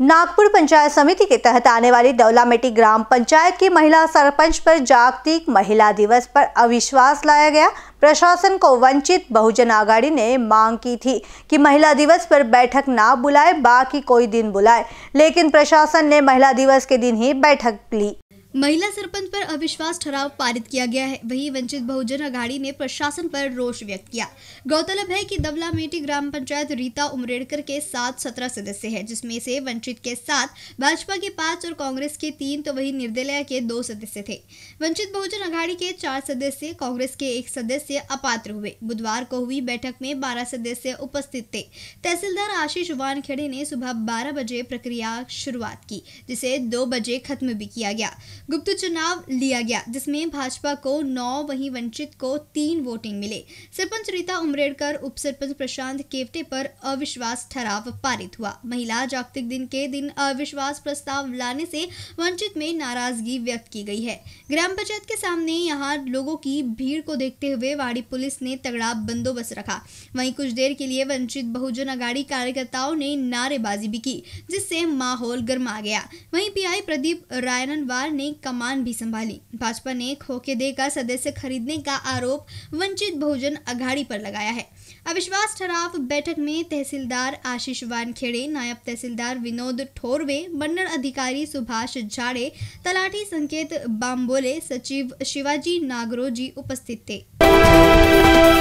नागपुर पंचायत समिति के तहत आने वाली दौलामेटी ग्राम पंचायत की महिला सरपंच पर जागतिक महिला दिवस पर अविश्वास लाया गया प्रशासन को वंचित बहुजन आघाड़ी ने मांग की थी कि महिला दिवस पर बैठक ना बुलाए बाकी कोई दिन बुलाए लेकिन प्रशासन ने महिला दिवस के दिन ही बैठक ली महिला सरपंच पर अविश्वास ठराव पारित किया गया है वहीं वंचित बहुजन अघाड़ी ने प्रशासन पर रोष व्यक्त किया गौरतलब है कि दबला मेटी ग्राम पंचायत रीता उमरेडकर के साथ सत्रह सदस्य हैं जिसमें से वंचित के साथ भाजपा के पांच और कांग्रेस के तीन तो वहीं निर्दलीय के दो सदस्य थे वंचित बहुजन अघाड़ी के चार सदस्य कांग्रेस के एक सदस्य अपात्र हुए बुधवार को हुई बैठक में बारह सदस्य उपस्थित थे तहसीलदार आशीष वानखेड़े ने सुबह बारह बजे प्रक्रिया शुरुआत की जिसे दो बजे खत्म भी किया गया गुप्त चुनाव लिया गया जिसमें भाजपा को नौ वहीं वंचित को तीन वोटिंग मिले सरपंच रीता उमरेडकर उप सरपंच प्रशांत केवटे पर अविश्वास ठराव पारित हुआ महिला जागतिक दिन के दिन अविश्वास प्रस्ताव लाने से वंचित में नाराजगी व्यक्त की गई है ग्राम पंचायत के सामने यहाँ लोगों की भीड़ को देखते हुए वाड़ी पुलिस ने तगड़ा बंदोबस्त रखा वहीं कुछ देर के लिए वंचित बहुजन अगाड़ी कार्यकर्ताओं ने नारेबाजी भी की जिससे माहौल गर्मा गया वहीं पीआई प्रदीप रायनवार ने कमान भी संभाली भाजपा ने खोखे देकर सदस्य खरीदने का आरोप वंचित बहुजन अघाड़ी पर लगाया है अविश्वास ठराव बैठक में तहसीलदार आशीष वानखेड़े नायब तहसीलदार विनोद ठोरवे मंडल अधिकारी सुभाष झाड़े तलाटी संकेत बाम्बोले सचिव शिवाजी नागरोजी उपस्थित थे